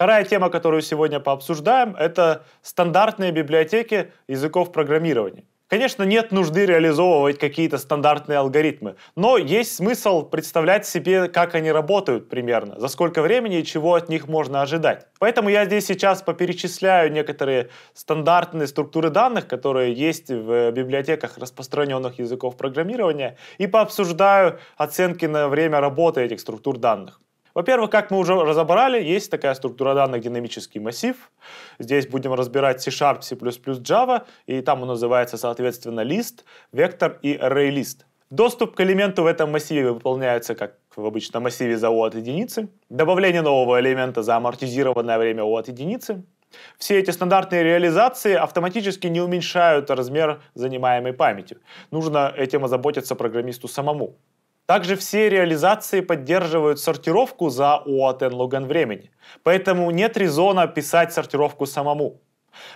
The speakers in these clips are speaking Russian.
Вторая тема, которую сегодня пообсуждаем, это стандартные библиотеки языков программирования. Конечно, нет нужды реализовывать какие-то стандартные алгоритмы, но есть смысл представлять себе, как они работают примерно, за сколько времени и чего от них можно ожидать. Поэтому я здесь сейчас поперечисляю некоторые стандартные структуры данных, которые есть в библиотеках распространенных языков программирования, и пообсуждаю оценки на время работы этих структур данных. Во-первых, как мы уже разобрали, есть такая структура данных динамический массив. Здесь будем разбирать C-Sharp, C++, Java, и там он называется, соответственно, лист, вектор и ArrayList. Доступ к элементу в этом массиве выполняется как в обычном массиве за O от единицы. Добавление нового элемента за амортизированное время O от единицы. Все эти стандартные реализации автоматически не уменьшают размер занимаемой памяти. Нужно этим озаботиться программисту самому. Также все реализации поддерживают сортировку за log n времени, поэтому нет резона писать сортировку самому.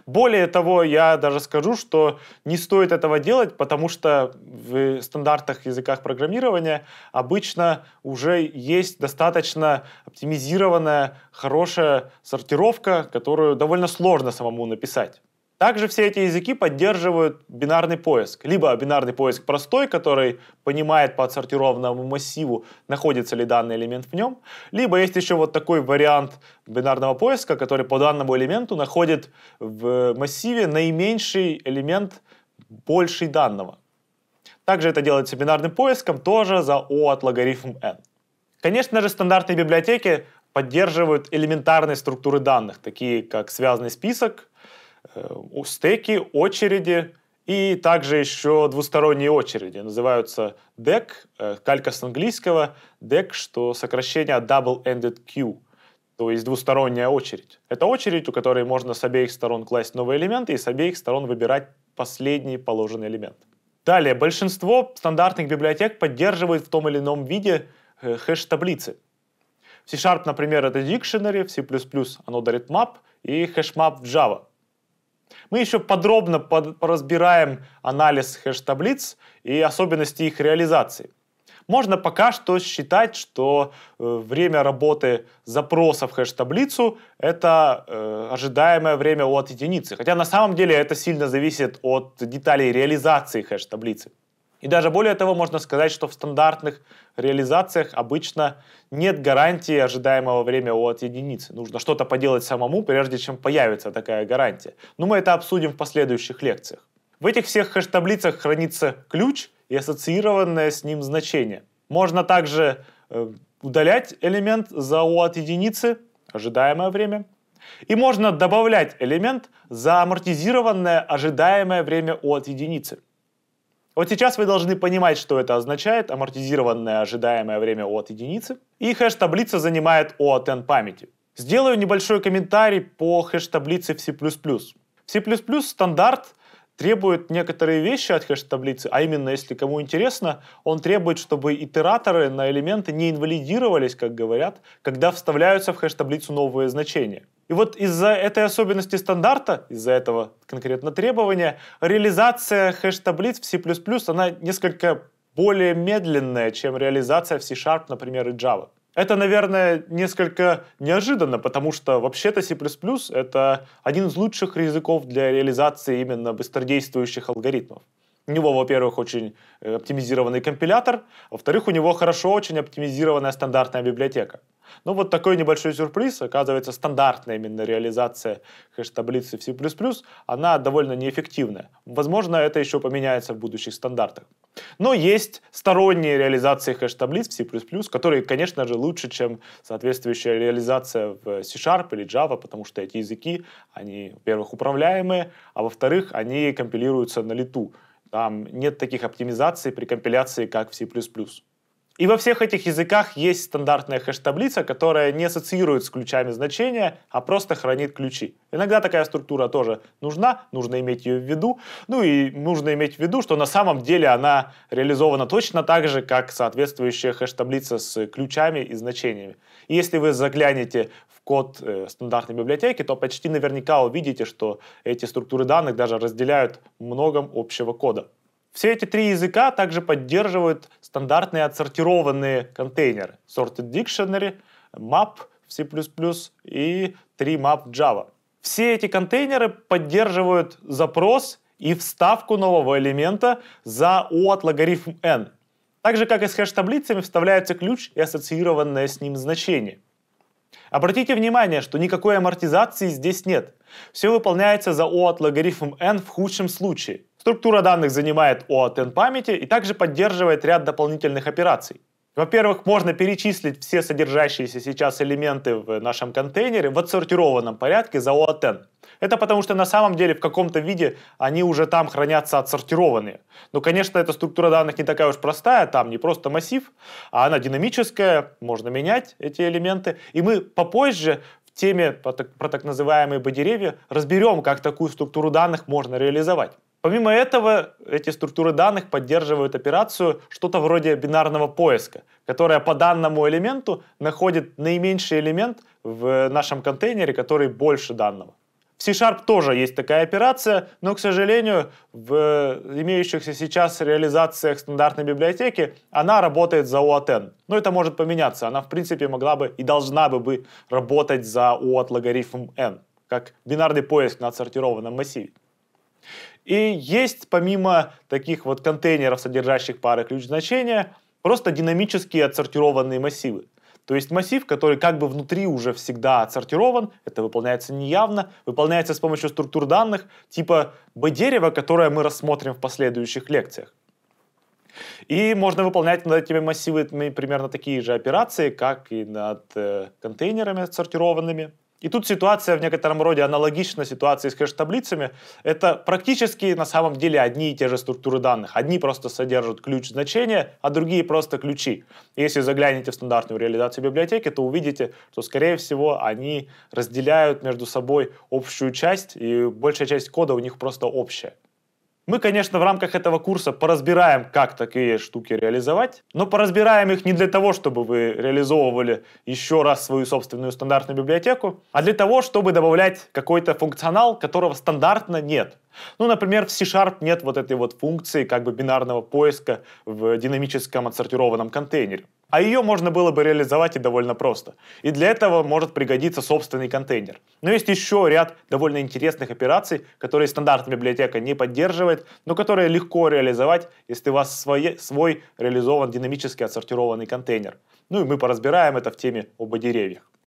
Более того, я даже скажу, что не стоит этого делать, потому что в стандартах языках программирования обычно уже есть достаточно оптимизированная, хорошая сортировка, которую довольно сложно самому написать. Также все эти языки поддерживают бинарный поиск. Либо бинарный поиск простой, который понимает по отсортированному массиву, находится ли данный элемент в нем. Либо есть еще вот такой вариант бинарного поиска, который по данному элементу находит в массиве наименьший элемент больший данного. Также это делается бинарным поиском, тоже за O от логарифм n. Конечно же, стандартные библиотеки поддерживают элементарные структуры данных, такие как связанный список, Э, стеки, очереди и также еще двусторонние очереди. Называются DEC, э, калька с английского, DEC, что сокращение от Double-Ended Queue, то есть двусторонняя очередь. Это очередь, у которой можно с обеих сторон класть новые элементы и с обеих сторон выбирать последний положенный элемент. Далее, большинство стандартных библиотек поддерживают в том или ином виде э, хэш-таблицы. В C-Sharp, например, это dictionary, в C++ оно дарит map и map в Java. Мы еще подробно поразбираем анализ хэш-таблиц и особенности их реализации. Можно пока что считать, что э, время работы запроса в хэш-таблицу — это э, ожидаемое время от единицы. Хотя на самом деле это сильно зависит от деталей реализации хэш-таблицы. И даже более того, можно сказать, что в стандартных реализациях обычно нет гарантии ожидаемого времени от единицы. Нужно что-то поделать самому, прежде чем появится такая гарантия. Но мы это обсудим в последующих лекциях. В этих всех хэш-таблицах хранится ключ и ассоциированное с ним значение. Можно также э, удалять элемент за O от единицы, ожидаемое время, и можно добавлять элемент за амортизированное ожидаемое время O от единицы. Вот сейчас вы должны понимать, что это означает, амортизированное ожидаемое время от единицы, и хэш-таблица занимает O от n памяти. Сделаю небольшой комментарий по хэш-таблице в C++. В C++ стандарт требует некоторые вещи от хэш-таблицы, а именно, если кому интересно, он требует, чтобы итераторы на элементы не инвалидировались, как говорят, когда вставляются в хэш-таблицу новые значения. И вот из-за этой особенности стандарта, из-за этого конкретно требования, реализация хэш-таблиц в C++, она несколько более медленная, чем реализация в C-Sharp, например, и Java. Это, наверное, несколько неожиданно, потому что вообще-то C++ — это один из лучших языков для реализации именно быстродействующих алгоритмов. У него, во-первых, очень э, оптимизированный компилятор, во-вторых, у него хорошо очень оптимизированная стандартная библиотека. Ну вот такой небольшой сюрприз. Оказывается, стандартная именно реализация хэш-таблицы в C++, она довольно неэффективная. Возможно, это еще поменяется в будущих стандартах. Но есть сторонние реализации хэш-таблиц в C++, которые, конечно же, лучше, чем соответствующая реализация в C-Sharp или Java, потому что эти языки, они, во-первых, управляемые, а во-вторых, они компилируются на лету. Там нет таких оптимизаций при компиляции, как в C++. И во всех этих языках есть стандартная хэш-таблица, которая не ассоциирует с ключами значения, а просто хранит ключи. Иногда такая структура тоже нужна, нужно иметь ее в виду. Ну и нужно иметь в виду, что на самом деле она реализована точно так же, как соответствующая хэш-таблица с ключами и значениями. И если вы заглянете код э, стандартной библиотеки, то почти наверняка увидите, что эти структуры данных даже разделяют многом общего кода. Все эти три языка также поддерживают стандартные отсортированные контейнеры Sorted Dictionary, Map в C++ и 3Map в Java. Все эти контейнеры поддерживают запрос и вставку нового элемента за O от логарифм n. Так же, как и с хэш-таблицами, вставляется ключ и ассоциированное с ним значение. Обратите внимание, что никакой амортизации здесь нет. Все выполняется за O от логарифм n в худшем случае. Структура данных занимает O от n памяти и также поддерживает ряд дополнительных операций. Во-первых, можно перечислить все содержащиеся сейчас элементы в нашем контейнере в отсортированном порядке за OATN. Это потому, что на самом деле в каком-то виде они уже там хранятся отсортированные. Но, ну, конечно, эта структура данных не такая уж простая, там не просто массив, а она динамическая, можно менять эти элементы. И мы попозже в теме про так, про так называемые B-деревья разберем, как такую структуру данных можно реализовать. Помимо этого, эти структуры данных поддерживают операцию что-то вроде бинарного поиска, которая по данному элементу находит наименьший элемент в нашем контейнере, который больше данного. В C-Sharp тоже есть такая операция, но, к сожалению, в имеющихся сейчас реализациях стандартной библиотеки она работает за OATN. Но это может поменяться. Она, в принципе, могла бы и должна бы, бы работать за OAT логарифм n, как бинарный поиск на отсортированном массиве. И есть помимо таких вот контейнеров, содержащих пары ключ значения, просто динамические отсортированные массивы. То есть массив, который как бы внутри уже всегда отсортирован, это выполняется неявно, выполняется с помощью структур данных типа B-дерева, которое мы рассмотрим в последующих лекциях. И можно выполнять над этими массивами примерно такие же операции, как и над э, контейнерами отсортированными. И тут ситуация в некотором роде аналогична ситуации с хэш-таблицами. Это практически на самом деле одни и те же структуры данных. Одни просто содержат ключ значения, а другие просто ключи. Если заглянете в стандартную реализацию библиотеки, то увидите, что, скорее всего, они разделяют между собой общую часть, и большая часть кода у них просто общая. Мы, конечно, в рамках этого курса поразбираем, как такие штуки реализовать, но поразбираем их не для того, чтобы вы реализовывали еще раз свою собственную стандартную библиотеку, а для того, чтобы добавлять какой-то функционал, которого стандартно нет. Ну, например, в C-Sharp нет вот этой вот функции как бы бинарного поиска в динамическом отсортированном контейнере. А ее можно было бы реализовать и довольно просто. И для этого может пригодиться собственный контейнер. Но есть еще ряд довольно интересных операций, которые стандартная библиотека не поддерживает, но которые легко реализовать, если у вас свой, свой реализован динамически отсортированный контейнер. Ну и мы поразбираем это в теме оба деревьях.